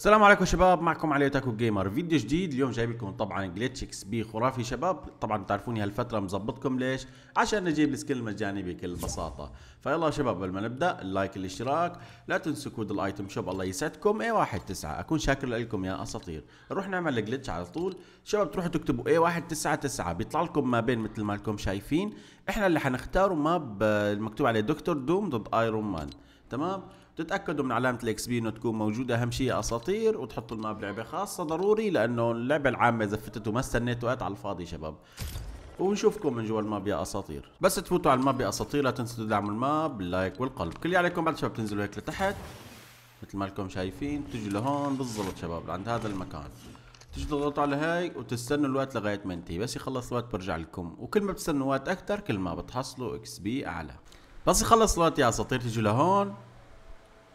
السلام عليكم شباب معكم علي تاكو جيمر فيديو جديد اليوم جايب لكم طبعا جليتش اكس بي خرافي شباب طبعا بتعرفوني هالفتره مظبطكم ليش عشان نجيب السكيل المجاني بكل بساطه فيلا شباب قبل ما نبدا اللايك الاشتراك لا تنسوا كود الايتم شوب الله يسعدكم اي واحد تسعة اكون شاكر لكم يا اساطير نروح نعمل جليتش على طول شباب تروحوا تكتبوا اي واحد تسعة تسعة بيطلع لكم ما بين مثل ما لكم شايفين احنا اللي حنختاره ماب المكتوب عليه دكتور دوم ضد ايرون مان تمام تتاكدوا من علامه الاكس بي انه تكون موجوده اهم شيء اساطير وتحطوا الماب بلعبه خاصه ضروري لانه اللعبه العامه اذا فتت ما استنيت وقت على الفاضي شباب ونشوفكم من جوا الماب يا اساطير بس تفوتوا على الماب يا اساطير لا تنسوا تدعموا الماب باللايك والقلب كل اللي عليكم بعد شباب تنزلوا هيك لتحت مثل ما لكم شايفين تجوا لهون بالضبط شباب عند هذا المكان تجوا تضغطوا على هاي وتستنوا الوقت لغايه ما ينتهي بس يخلص الوقت برجع لكم وكل ما بتستنوا وقت اكثر كل ما بتحصلوا اكس بي اعلى بس يخلص الوقت يا اساطير تيجوا لهون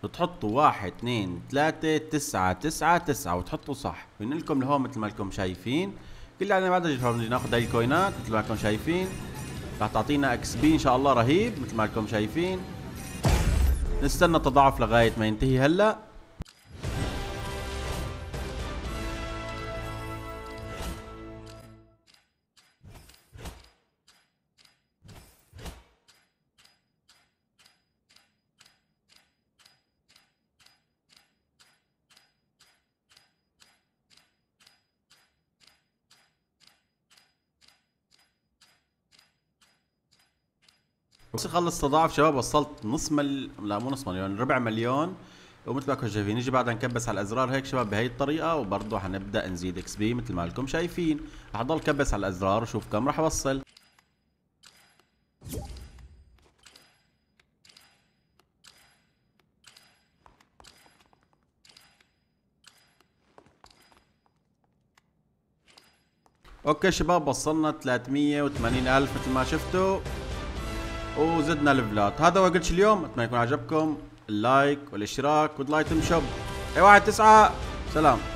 وتحطوا واحد اثنين ثلاثة تسعة تسعة تسعة وتحطوا صح بنلكم لهون مثل ما لكم شايفين كل اللي يعني بعد بدنا ناخذ هاي الكوينات مثل ما لكم شايفين رح تعطينا اكس بي ان شاء الله رهيب مثل ما لكم شايفين نستنى تضاعف لغاية ما ينتهي هلا بس خلص تضاعف شباب وصلت نص مل لا مو نص مليون ربع مليون ومثل ما كنتوا شايفين نيجي بعدها نكبس على الازرار هيك شباب بهي الطريقه وبرضه حنبدا نزيد اكس بي مثل ما لكم شايفين رح ضل كبس على الازرار وشوف كم رح اوصل اوكي شباب وصلنا 380 الف مثل ما شفتوا وزدنا ليفلات هذا هو جلتش اليوم اتمنى يكون عجبكم اللايك والاشتراك واللايتم شوب اي واحد تسعة سلام